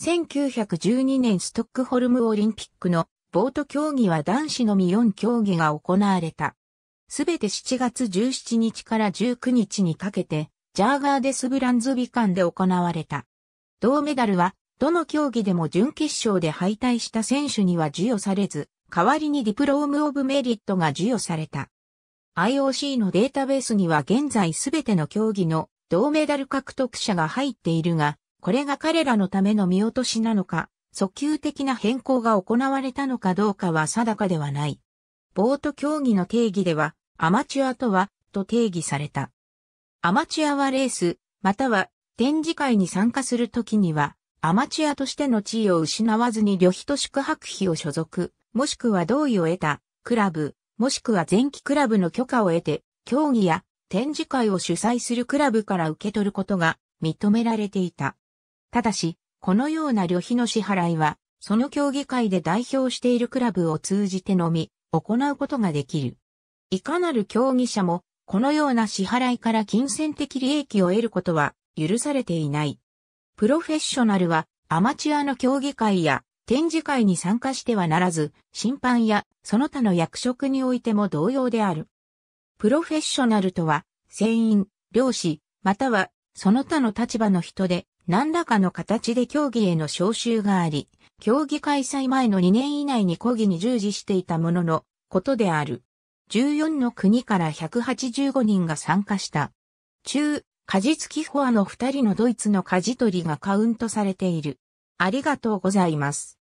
1912年ストックホルムオリンピックのボート競技は男子のみ4競技が行われた。すべて7月17日から19日にかけて、ジャーガーデスブランズビンで行われた。銅メダルは、どの競技でも準決勝で敗退した選手には授与されず、代わりにディプロームオブメリットが授与された。IOC のデータベースには現在すべての競技の銅メダル獲得者が入っているが、これが彼らのための見落としなのか、訴求的な変更が行われたのかどうかは定かではない。ボート競技の定義では、アマチュアとは、と定義された。アマチュアはレース、または展示会に参加するときには、アマチュアとしての地位を失わずに旅費と宿泊費を所属、もしくは同意を得た、クラブ、もしくは前期クラブの許可を得て、競技や展示会を主催するクラブから受け取ることが認められていた。ただし、このような旅費の支払いは、その競技会で代表しているクラブを通じてのみ、行うことができる。いかなる競技者も、このような支払いから金銭的利益を得ることは許されていない。プロフェッショナルはアマチュアの競技会や展示会に参加してはならず、審判やその他の役職においても同様である。プロフェッショナルとは、船員、漁師、またはその他の立場の人で、何らかの形で競技への招集があり、競技開催前の2年以内に抗議に従事していたもののことである。14の国から185人が参加した。中、カジツキフォアの2人のドイツのカジ取りがカウントされている。ありがとうございます。